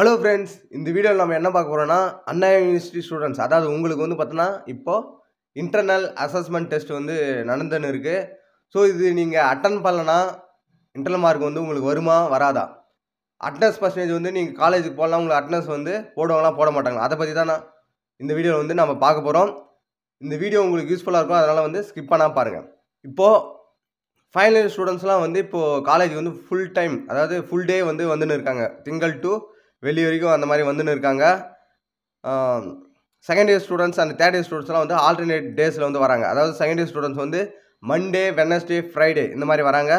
hello friends இந்த வீடியோவில் நம்ம என்ன பார்க்க போகிறோம்னா அண்ணா யூனிவர்சிட்டி ஸ்டூடெண்ட்ஸ் அதாவது உங்களுக்கு வந்து பார்த்தோன்னா இப்போது இன்டர்னல் அசஸ்மெண்ட் டெஸ்ட் வந்து நடந்துன்னு இருக்குது ஸோ இது நீங்கள் அட்டன் பண்ணலன்னா இன்டர்னல் மார்க் வந்து உங்களுக்கு வருமா வராதா அட்னஸ் பர்சன்டேஜ் வந்து நீங்கள் காலேஜுக்கு போகலாம் உங்களுக்கு அட்னஸ் வந்து போடுவாங்களா போட மாட்டாங்களா அதை பற்றி தான் நான் இந்த வீடியோவில் வந்து நம்ம பார்க்க போகிறோம் இந்த வீடியோ உங்களுக்கு யூஸ்ஃபுல்லாக இருக்கும் அதனால் வந்து ஸ்கிப் பண்ணால் பாருங்கள் இப்போது ஃபைனல் இயர் ஸ்டூடெண்ட்ஸ்லாம் வந்து இப்போது காலேஜ் வந்து ஃபுல் டைம் அதாவது ஃபுல் டே வந்து வந்துன்னு இருக்காங்க திங்கள் டூ வெளி வரைக்கும் அந்த மாதிரி வந்துன்னு இருக்காங்க second year students and third year ஸ்டூடெண்ட்ஸ்லாம் வந்து ஆல்டர்னேட் டேஸில் வந்து வராங்க அதாவது செகண்ட் இயர் ஸ்டூடெண்ட்ஸ் வந்து மண்டே வெனஸ்டே ஃப்ரைடே இந்த மாதிரி வராங்க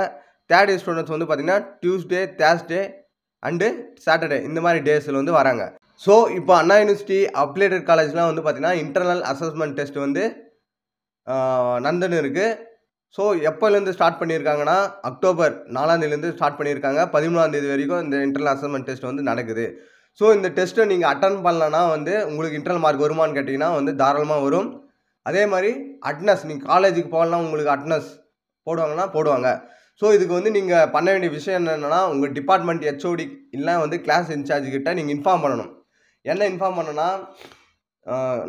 தேர்ட் இயர் ஸ்டூடெண்ட்ஸ் வந்து பார்த்திங்கன்னா டியூஸ்டே தேர்ஸ்டே அண்டு சாட்டர்டே இந்த மாதிரி டேஸில் வந்து வராங்க ஸோ இப்போ அண்ணா யூனிவர்சிட்டி அப்ளேட்டட் காலேஜ்லாம் வந்து பார்த்திங்கன்னா இன்டர்னல் அசஸ்மெண்ட் டெஸ்ட் வந்து நந்தன் இருக்குது ஸோ எப்போலேருந்து ஸ்டார்ட் பண்ணியிருக்காங்கன்னா அக்டோபர் நாலாந்தேதிலேருந்து ஸ்டார்ட் பண்ணியிருக்காங்க பதிமூணாந்தேதி வரைக்கும் இந்த இன்டர்னல் அசஸ்மெண்ட் டெஸ்ட் வந்து நடக்குது ஸோ இந்த டெஸ்ட்டை நீங்கள் அட்டன் பண்ணலன்னா வந்து உங்களுக்கு இன்டர்னல் மார்க் வருமானு கேட்டிங்கன்னா வந்து தாராளமாக வரும் அதே மாதிரி அட்னஸ் நீங்கள் காலேஜுக்கு போகலாம் உங்களுக்கு அட்னஸ் போடுவாங்கன்னா போடுவாங்க ஸோ இதுக்கு வந்து நீங்கள் பண்ண வேண்டிய விஷயம் என்னென்னா உங்கள் டிபார்ட்மெண்ட் ஹெச்ஓடி இல்லை வந்து கிளாஸ் இன்சார்ஜ் கிட்ட நீங்கள் இன்ஃபார்ம் பண்ணணும் என்ன இன்ஃபார்ம் பண்ணனா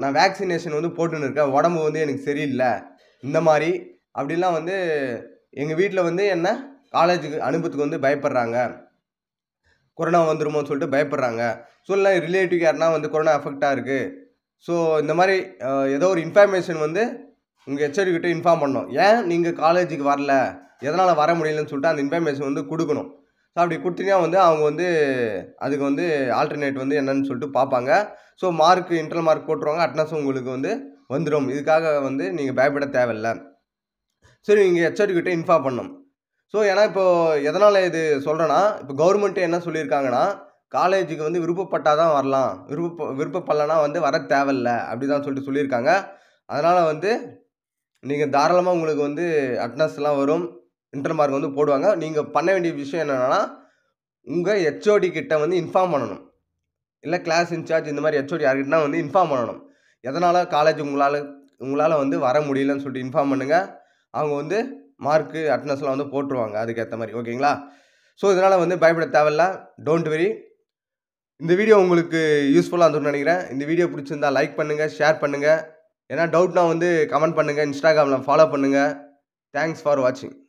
நான் வேக்சினேஷன் வந்து போட்டுன்னு இருக்கேன் உடம்பு வந்து எனக்கு சரியில்லை இந்த மாதிரி அப்படிலாம் வந்து எங்கள் வீட்டில் வந்து என்ன காலேஜுக்கு அனுப்புறதுக்கு வந்து பயப்படுறாங்க கொரோனா வந்துருமோன்னு சொல்லிட்டு பயப்படுறாங்க ஸோ இல்லை ரிலேட்டிவ் யாருனா வந்து கொரோனா அஃபெக்டாக இருக்குது ஸோ இந்த மாதிரி ஏதோ ஒரு இன்ஃபர்மேஷன் வந்து உங்கள் ஹெச்ஓடிக்கிட்ட இன்ஃபார்ம் பண்ணணும் ஏன் நீங்கள் காலேஜுக்கு வரல எதனால் வர முடியலன்னு சொல்லிட்டு அந்த இன்ஃபர்மேஷன் வந்து கொடுக்கணும் ஸோ அப்படி கொடுத்தீங்கன்னா வந்து அவங்க வந்து அதுக்கு வந்து ஆல்டர்னேட் வந்து என்னன்னு சொல்லிட்டு பார்ப்பாங்க ஸோ மார்க் இன்டர்னல் மார்க் போட்டுருவாங்க அட்னஸ் உங்களுக்கு வந்து வந்துடும் இதுக்காக வந்து நீங்கள் பயப்பட தேவையில்லை சரி இங்கே ஹெச்ஆர்கிட்ட இன்ஃபார்ம் பண்ணும் ஸோ ஏன்னா இப்போது எதனால் இது சொல்கிறேன்னா இப்போ கவர்மெண்ட்டு என்ன சொல்லியிருக்காங்கன்னா காலேஜுக்கு வந்து விருப்பப்பட்டால் தான் வரலாம் விருப்ப விருப்பப்படலன்னா வந்து வர தேவையில்ல அப்படி தான் சொல்லிட்டு சொல்லியிருக்காங்க அதனால் வந்து நீங்கள் தாராளமாக உங்களுக்கு வந்து அட்னஸ்லாம் வரும் இன்டர் மார்க் வந்து போடுவாங்க நீங்கள் பண்ண வேண்டிய விஷயம் என்னென்னா உங்கள் ஹெச்ஓடி கிட்ட வந்து இன்ஃபார்ம் பண்ணணும் இல்லை கிளாஸ் இன்சார்ஜ் இந்த மாதிரி ஹெச்ஓடி யார்கிட்டனா வந்து இன்ஃபார்ம் பண்ணணும் எதனால் காலேஜ் உங்களால் உங்களால் வந்து வர முடியலன்னு சொல்லிட்டு இன்ஃபார்ம் பண்ணுங்கள் அவங்க வந்து மார்க்கு அட்டண்டன்ஸ்லாம் வந்து போட்டுருவாங்க அதுக்கேற்ற மாதிரி ஓகேங்களா ஸோ இதனால் வந்து பயப்பட தேவையில்ல டோன்ட் வெரி இந்த வீடியோ உங்களுக்கு யூஸ்ஃபுல்லாக இருந்து நினைக்கிறேன் இந்த வீடியோ பிடிச்சிருந்தா லைக் பண்ணுங்கள் ஷேர் பண்ணுங்கள் ஏன்னா டவுட்னால் வந்து கமெண்ட் பண்ணுங்கள் இன்ஸ்டாகிராமில் ஃபாலோ பண்ணுங்கள் தேங்க்ஸ் ஃபார் வாட்சிங்